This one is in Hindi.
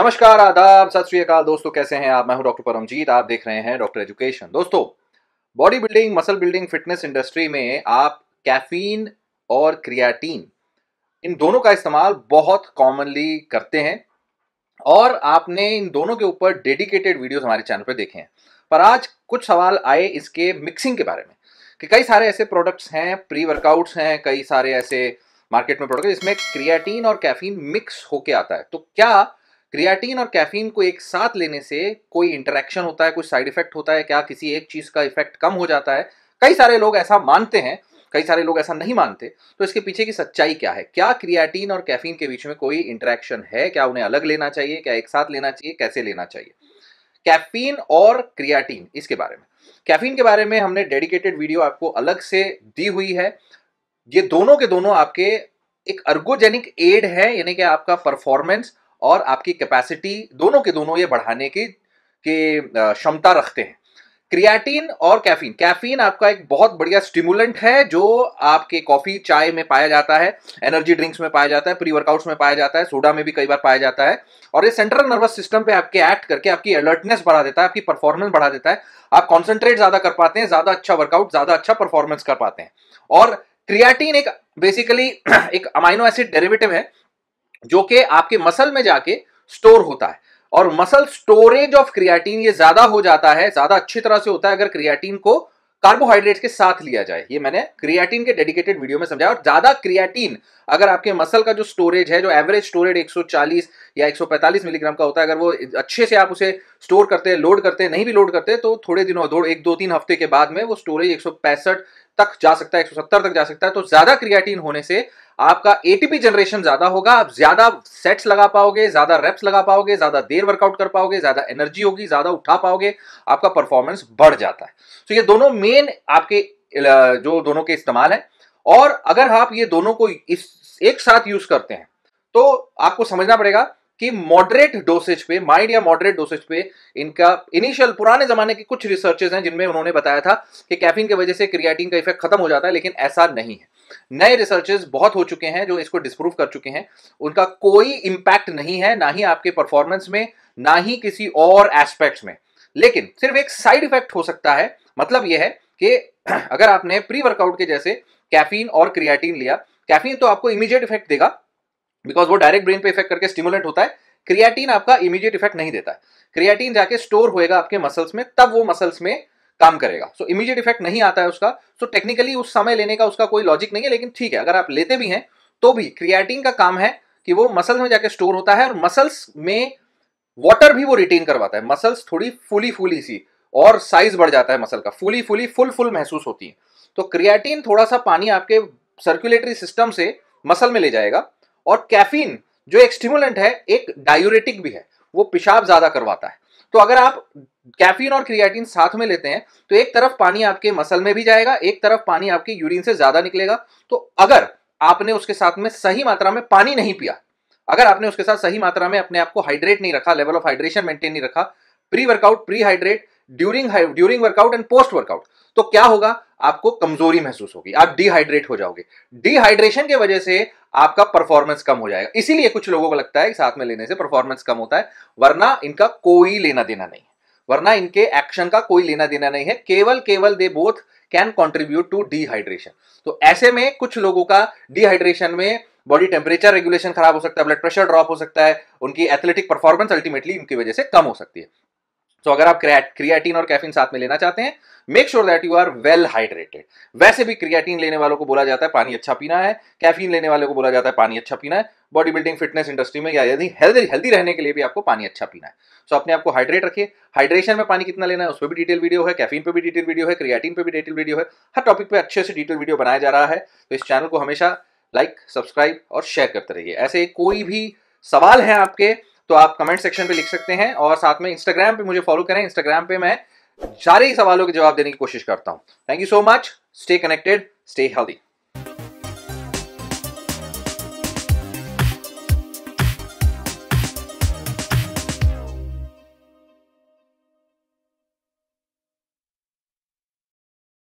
नमस्कार आदाब सत श्रीकाल दोस्तों कैसे हैं आप मैं हूं डॉक्टर परमजीत आप देख रहे हैं डॉक्टर एजुकेशन दोस्तों body building muscle building fitness industry में आप कैफीन और क्रियाटीन इन दोनों का इस्तेमाल बहुत कॉमनली करते हैं और आपने इन दोनों के ऊपर डेडिकेटेड वीडियोस हमारे चैनल पर देखे हैं पर आज कुछ सवाल आए इसके मिक्सिंग के बारे में कि कई सारे ऐसे प्रोडक्ट्स हैं प्री वर्कआउट्स हैं कई सारे ऐसे मार्केट में प्रोडक्ट इसमें क्रियाटीन और कैफीन मिक्स होके आता है तो क्या क्रिएटिन और कैफीन को एक साथ लेने से कोई इंटरेक्शन होता है कोई साइड इफेक्ट होता है क्या किसी एक चीज़ का इफेक्ट कम हो जाता है कई सारे लोग ऐसा मानते हैं कई सारे लोग ऐसा नहीं मानते तो इसके पीछे की सच्चाई क्या है क्या क्रिएटिन और कैफीन के बीच में कोई इंटरेक्शन है क्या उन्हें अलग लेना चाहिए क्या एक साथ लेना चाहिए कैसे लेना चाहिए कैफीन और क्रियाटीन इसके बारे में कैफीन के बारे में हमने डेडिकेटेड वीडियो आपको अलग से दी हुई है ये दोनों के दोनों आपके एक अर्गोजेनिक एड है यानी कि आपका परफॉर्मेंस और आपकी कैपेसिटी दोनों के दोनों ये बढ़ाने की के क्षमता रखते हैं क्रिएटिन और कैफीन कैफीन आपका एक बहुत बढ़िया स्टिमुलेंट है जो आपके कॉफी चाय में पाया जाता है एनर्जी ड्रिंक्स में पाया जाता है प्री वर्कआउट्स में पाया जाता है सोडा में भी कई बार पाया जाता है और ये सेंट्रल नर्वस सिस्टम पे आपके एक्ट करके आपकी अलर्टनेस बढ़ा देता है आपकी परफॉर्मेंस बढ़ा देता है आप कॉन्सेंट्रेट ज्यादा कर पाते हैं ज्यादा अच्छा वर्कआउट ज्यादा अच्छा परफॉर्मेंस कर पाते हैं और क्रियाटीन एक बेसिकली एक अमाइनो एसिड डेरिवेटिव है जो कि आपके मसल में जाके स्टोर होता है और मसल स्टोरेज ऑफ क्रियाटीन ये ज्यादा हो जाता है ज्यादा अच्छी तरह से होता है अगर क्रियाटीन को कार्बोहाइड्रेट के साथ लिया जाए ये मैंने क्रियाटीन के डेडिकेटेड वीडियो में समझाया और ज्यादा क्रियाटीन अगर आपके मसल का जो स्टोरेज है जो एवरेज स्टोरेज 140 या 145 मिलीग्राम का होता है अगर वो अच्छे से आप उसे स्टोर करते हैं लोड करते हैं नहीं भी लोड करते तो थोड़े दिनों दो एक दो तीन हफ्ते के बाद में वो स्टोरेज एक तक जा सकता है एक तक जा सकता है तो ज्यादा क्रिएटिन होने से आपका एटीपी जनरेशन ज्यादा होगा आप ज्यादा सेट्स लगा पाओगे ज्यादा रेप्स लगा पाओगे ज्यादा देर वर्कआउट कर पाओगे ज्यादा एनर्जी होगी ज्यादा उठा पाओगे आपका परफॉर्मेंस बढ़ जाता है तो ये दोनों मेन आपके जो दोनों के इस्तेमाल है और अगर आप ये दोनों को इस एक साथ यूज करते हैं तो आपको समझना पड़ेगा कि मॉडरेट डोसेज पे माइड या मॉडरेट डोसेज पे इनका इनिशियल पुराने जमाने के कुछ रिसर्चेज हैं जिनमें उन्होंने बताया था कि कैफीन की वजह से क्रिएटिन का इफेक्ट खत्म हो जाता है लेकिन ऐसा नहीं है नए रिसर्चेज बहुत हो चुके हैं जो इसको डिस्प्रूव कर चुके हैं उनका कोई इंपैक्ट नहीं है ना ही आपके परफॉर्मेंस में ना ही किसी और एस्पेक्ट में लेकिन सिर्फ एक साइड इफेक्ट हो सकता है मतलब यह है कि अगर आपने प्री वर्कआउट के जैसे कैफीन और क्रिएटिन लिया कैफीन तो आपको इमीडिएट इफेक्ट देगा बिकॉज वो डायरेक्ट ब्रेन पे इफेक्ट करके स्टिमुलेट होता है क्रियाटीन आपका इमीडिएट इफेक्ट नहीं देता है क्रियाटीन जाके स्टोर होएगा आपके मसल्स में तब वो मसल्स में काम करेगा सो इमीडिएट इफेक्ट नहीं आता है उसका सो so, टेक्निकली उस समय लेने का उसका कोई लॉजिक नहीं है लेकिन ठीक है अगर आप लेते भी हैं तो भी क्रियाटीन का काम है कि वो मसल्स में जाके स्टोर होता है और मसल्स में वाटर भी वो रिटेन करवाता है मसल्स थोड़ी फुली फुली सी और साइज बढ़ जाता है मसल का फुली फुली फुल फुल महसूस होती है तो क्रियाटीन थोड़ा सा पानी आपके सर्कुलेटरी सिस्टम से मसल में ले जाएगा और कैफीन जो एक स्टिमुलेंट है एक डायूरेटिक भी है वो पेशाब ज्यादा करवाता है तो अगर आप कैफीन और क्रिएटिन साथ में लेते हैं तो एक तरफ पानी आपके मसल में भी जाएगा एक तरफ पानी आपके यूरिन से ज्यादा निकलेगा तो अगर आपने उसके साथ में सही मात्रा में पानी नहीं पिया अगर आपने उसके साथ सही मात्रा में अपने आप को हाइड्रेट नहीं रखा लेवल ऑफ हाइड्रेशन मेंटेन नहीं रखा pre workout pre hydrate during during workout and post workout तो क्या होगा आपको कमजोरी महसूस होगी आप डिहाइड्रेट हो जाओगे डिहाइड्रेशन के वजह से आपका परफॉर्मेंस कम हो जाएगा इसीलिए कुछ लोगों को लगता है कि साथ में लेने से परफॉर्मेंस कम होता है वरना इनका कोई लेना देना नहीं वरना इनके एक्शन का कोई लेना देना नहीं है केवल केवल they both can contribute to dehydration तो ऐसे में कुछ लोगों का डिहाइड्रेशन में बॉडी टेम्परेचर रेगुलेशन खराब हो सकता है ब्लड प्रेशर ड्रॉप हो सकता है उनकी एथलेटिक परफॉर्मेंस अल्टीमेटली इनकी वजह से कम हो सकती है तो अगर आप क्रिएटिन और कैफिन साथ में लेना चाहते हैं make sure that you are well hydrated वैसे भी क्रिएटिन लेने वालों को बोला जाता है पानी अच्छा पीना है कैफीन लेने वालों को बोला जाता है पानी अच्छा पीना है बॉडी बिल्डिंग फिटनेस इंडस्ट्री में या यदि हेल्दी हेल्दी रहने के लिए भी आपको पानी अच्छा पीना है सो so, अपने आपको हाइड्रेट रखिए हाइड्रेशन में पानी कितना लेना है उस पर भी डिटेल वीडियो है कैफीन पर भी डिटेल वीडियो है क्रियाटीन पर भी डिटेल वीडियो है हर टॉपिक पर अच्छे से डिटेल वीडियो बनाया जा रहा है तो इस चैनल को हमेशा लाइक सब्सक्राइब और शेयर करते रहिए ऐसे कोई भी सवाल है आपके तो आप कमेंट सेक्शन पे लिख सकते हैं और साथ में इंस्टाग्राम पे मुझे फॉलो करें इंस्टाग्राम पे मैं सारे ही सवालों के जवाब देने की कोशिश करता हूं thank you so much stay connected stay healthy